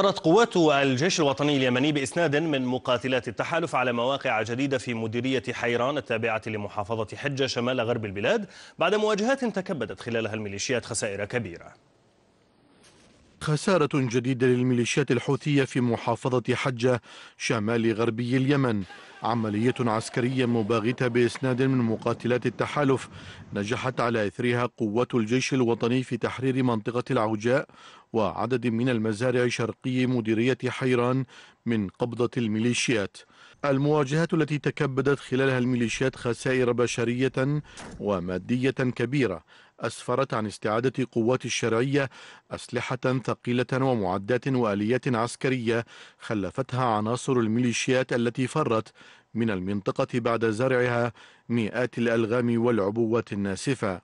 أرت قوات الجيش الوطني اليمني بإسناد من مقاتلات التحالف على مواقع جديدة في مديرية حيران التابعة لمحافظة حجة شمال غرب البلاد بعد مواجهات تكبدت خلالها الميليشيات خسائر كبيرة خسارة جديدة للميليشيات الحوثية في محافظة حجة شمال غربي اليمن عملية عسكرية مباغتة بإسناد من مقاتلات التحالف نجحت على إثرها قوات الجيش الوطني في تحرير منطقة العوجاء وعدد من المزارع شرقي مديرية حيران من قبضة الميليشيات المواجهات التي تكبدت خلالها الميليشيات خسائر بشرية ومادية كبيرة أسفرت عن استعادة قوات الشرعية أسلحة ثقيلة ومعدات وآليات عسكرية خلفتها عناصر الميليشيات التي فرت من المنطقة بعد زرعها مئات الألغام والعبوات الناسفة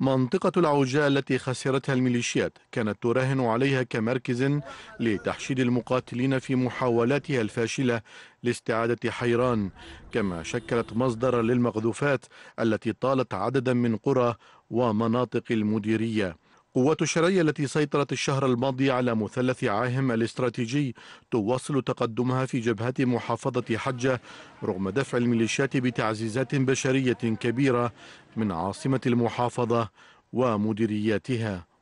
منطقة العوجاء التي خسرتها الميليشيات كانت تراهن عليها كمركز لتحشيد المقاتلين في محاولاتها الفاشلة لاستعادة حيران كما شكلت مصدرا للمقذوفات التي طالت عددا من قرى ومناطق المديريه قوات الشرعية التي سيطرت الشهر الماضي على مثلث عاهم الاستراتيجي تواصل تقدمها في جبهة محافظة حجة رغم دفع الميليشيات بتعزيزات بشرية كبيرة من عاصمة المحافظة ومديرياتها